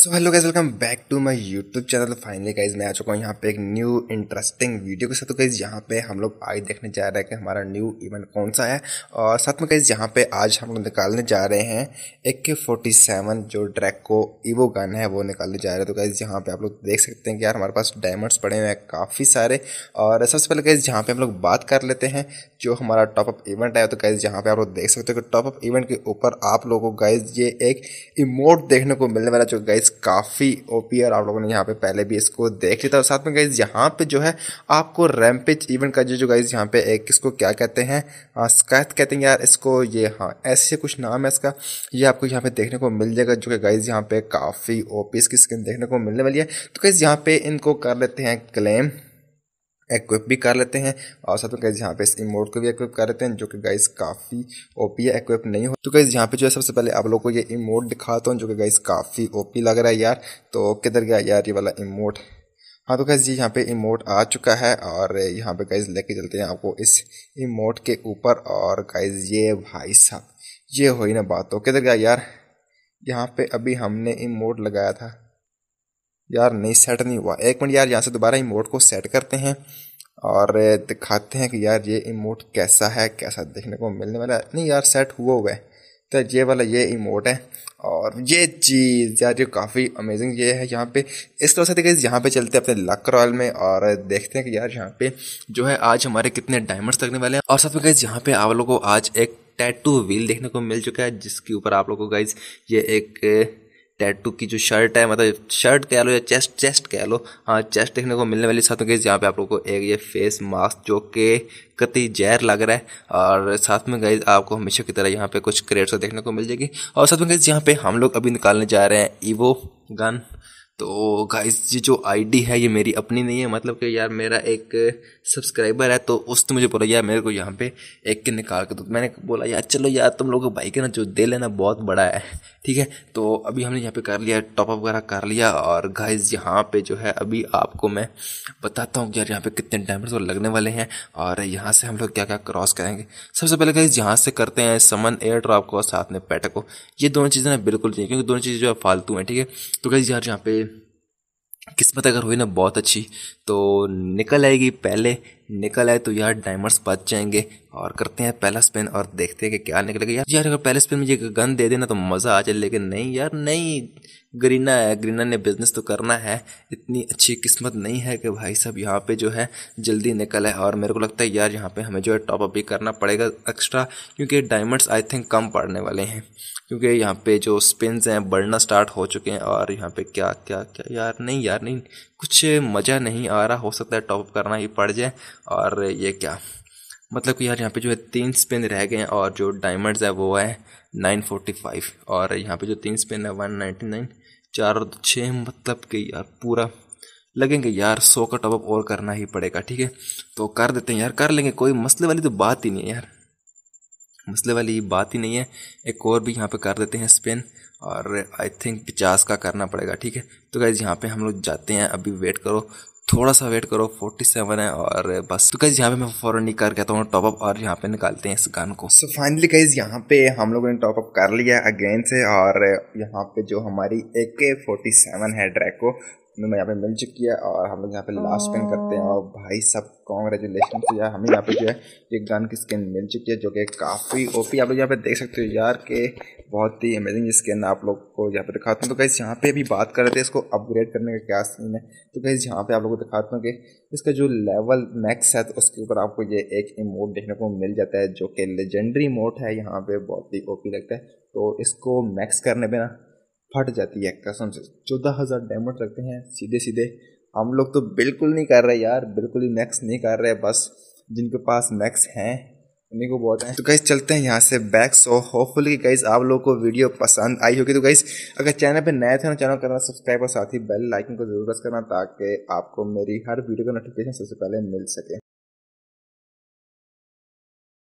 so hello guys welcome back to my YouTube channel finally guys मैं आ चुका हूँ यहाँ पे एक न्यू इंटरेस्टिंग वीडियो के साथ गाइज तो यहाँ पे हम लोग आज देखने जा रहे हैं कि हमारा न्यू इवेंट कौन सा है और साथ में गाइज यहाँ पे आज हम लोग निकालने जा रहे हैं ए के फोर्टी सेवन जो ड्रैको ईवो गन है वो निकालने जा रहे हैं तो गाइज यहाँ पे आप लोग देख सकते हैं कि यार हमारे पास डायमंड्स पड़े हुए हैं काफ़ी सारे और सबसे पहले गाइज यहाँ पे हम लोग बात कर लेते हैं जो हमारा टॉपअप इवेंट है तो गाइज यहाँ पे आप लोग देख सकते हो कि टॉपअप इवेंट के ऊपर आप लोगों को गाइज ये एक इमोट देखने को मिलने वाला जो गाइज काफ़ी ओपी और आप लोगों ने यहाँ पे पहले भी इसको देख लिया था और साथ में गाइज यहाँ पे जो है आपको रैम्पेज इवेंट का जो जो गाइज यहाँ पे एक इसको क्या कहते हैं स्कैथ हाँ, कहते हैं यार इसको ये हाँ ऐसे कुछ नाम है इसका ये आपको यहाँ पे देखने को मिल जाएगा जो कि गाइज यहाँ पे काफ़ी ओ इसकी स्किन देखने को मिलने वाली है तो गाइज यहाँ पे इनको कर लेते हैं क्लेम एक्विप भी कर लेते हैं और साथ में गाइज यहाँ पे इस इमोट को भी एक्विप कर लेते हैं जो कि गाइज काफ़ी ओपी है एक्विप नहीं हो तो गाइज यहाँ पे जो है सबसे पहले आप लोग को ये इमोट दिखाता हूँ जो कि गाइस काफ़ी ओपी लग रहा है यार तो किधर गया यार ये वाला इमोट हाँ तो गाइज जी यहाँ पे इमोट आ चुका है और यहाँ पे गाइज लेके चलते हैं आपको इस इमोट के ऊपर और गाइज ये भाई साहब ये हो ही ना बात तो किधर गया यार यहाँ पे अभी हमने इमोट लगाया था यार नहीं सेट नहीं हुआ एक मिनट यार यहाँ से दोबारा इमोट को सेट करते हैं और दिखाते हैं कि यार ये इमोट कैसा है कैसा देखने को मिलने वाला है नहीं यार सेट हुआ हुआ है तो ये वाला ये इमोट है और ये चीज़ यार ये काफ़ी अमेजिंग ये है यहाँ पे इस तरह से देखिए यहाँ पे चलते हैं अपने लक रॉयल में और देखते हैं कि यार यहाँ पे जो है आज हमारे कितने डायमंड्स लगने वाले हैं और साथ में गए यहाँ पे आप लोगों को आज एक टैटू व्हील देखने को मिल चुका है जिसके ऊपर आप लोगों को गाइज ये एक टैटू की जो शर्ट है मतलब शर्ट कह लो या चेस्ट चेस्ट कह लो हाँ चेस्ट देखने को मिलने वाली साथ में गई यहाँ पे आप लोग को एक ये फेस मास्क जो कि कति जहर लग रहा है और साथ में गई आपको हमेशा की तरह यहाँ पे कुछ क्रेट्स देखने को मिल जाएगी और साथ में गई यहाँ पे हम लोग अभी निकालने जा रहे हैं ईवो गन तो गाइस ये जो आईडी है ये मेरी अपनी नहीं है मतलब कि यार मेरा एक सब्सक्राइबर है तो उसने मुझे बोला यार मेरे को यहाँ पे एक के निकाल के दो तो मैंने बोला यार चलो यार तुम लोगों को बाइक है ना जो दे लेना बहुत बड़ा है ठीक है तो अभी हमने यहाँ पे कर लिया टॉपअप वगैरह कर लिया और गाइस यहाँ पे जो है अभी आपको मैं बताता हूँ यार यहाँ पे कितने डायमंड्स और लगने वाले हैं और यहाँ से हम लोग क्या क्या क्रॉस करेंगे सबसे पहले गाइस यहाँ से करते हैं समन एयर ड्रॉप को साथ में पैटको ये दोनों चीज़ें ना बिल्कुल चाहिए क्योंकि दोनों चीज़ें जो है फालतू हैं ठीक है तो गाइस यार यहाँ पे किस्मत अगर हुई ना बहुत अच्छी तो निकल आएगी पहले निकल आए तो यार डायमंड्स बच जाएंगे और करते हैं पहला स्पिन और देखते हैं कि क्या निकलेगा यार यार अगर पहले स्पिन मुझे गन दे देना तो मज़ा आ जाए लेकिन नहीं यार नहीं ग्रीना है ग्रीना ने बिजनेस तो करना है इतनी अच्छी किस्मत नहीं है कि भाई साहब यहाँ पे जो है जल्दी निकल है और मेरे को लगता है यार यहाँ पे हमें जो है टॉपअप भी करना पड़ेगा एक्स्ट्रा क्योंकि डायमंड्स आई थिंक कम पड़ने वाले हैं क्योंकि यहाँ पे जो स्पिन हैं बढ़ना स्टार्ट हो चुके हैं और यहाँ पे क्या क्या क्या यार नहीं यार नहीं कुछ मज़ा नहीं आ रहा हो सकता है टॉपअप करना ही पड़ जाए और ये क्या मतलब कि यार यहाँ पे जो है तीन स्पिन रह गए हैं और जो डायमंड्स है वो है नाइन फोर्टी फाइव और यहाँ पे जो तीन स्पिन है वन नाइन्टी नाइन चार और छः मतलब कि यार पूरा लगेंगे यार सौ का टॉपअप और करना ही पड़ेगा ठीक है तो कर देते हैं यार कर लेंगे कोई मसले वाली तो बात ही नहीं है यार मसले वाली बात ही नहीं है एक और भी यहाँ पे कर देते हैं स्पिन और आई थिंक पचास का करना पड़ेगा ठीक है तो गाइज़ यहाँ पे हम लोग जाते हैं अभी वेट करो थोड़ा सा वेट करो 47 है और बस तो गाइज यहाँ पे मैं फॉरन नहीं कर कहता हूँ टॉपअप और यहाँ पे निकालते हैं इस गन को सो फाइनली गाइज यहाँ पे हम लोगों ने टॉपअप कर लिया अगेन से और यहाँ पे जो हमारी ए के फोर्टी सेवन है ड्रैको हमें यहाँ पे मिल चुकी है और हम लोग यहाँ पे लास्ट पेन करते हैं और भाई सब कॉन्ग्रेचुलेशन तो यार हमें यहाँ पे जो है ये गन की स्किन मिल चुकी है जो कि काफ़ी ओपी आप लोग यहाँ पे देख सकते हो यार के बहुत ही अमेजिंग स्किन आप लोग को यहाँ पे दिखाते हैं तो कहीं यहाँ पे भी बात कर रहे थे इसको अपग्रेड करने का क्या सीन है तो कैसे यहाँ पे आप लोग को दिखाते हैं कि इसका जो लेवल मैक्स है तो उसके ऊपर आपको ये एक इमोट देखने को मिल जाता है जो कि लेजेंडरी इमोट है यहाँ पे बहुत ही ओपी लगता है तो इसको मैक्स करने पर ना फट जाती है कसम से चौदह हज़ार डायमंड रखते हैं सीधे सीधे हम लोग तो बिल्कुल नहीं कर रहे यार बिल्कुल ही मैक्स नहीं कर रहे बस जिनके पास मैक्स हैं उन्हीं को बहुत है तो गाइज चलते हैं यहाँ से बैक सो कि गाइज आप लोगों को वीडियो पसंद आई होगी तो गाइज अगर चैनल पे नए थे ना चैनल करना सब्सक्राइब और साथ ही बेल लाइकन को जरूर प्रेस करना ताकि आपको मेरी हर वीडियो का नोटिफिकेशन सबसे पहले मिल सके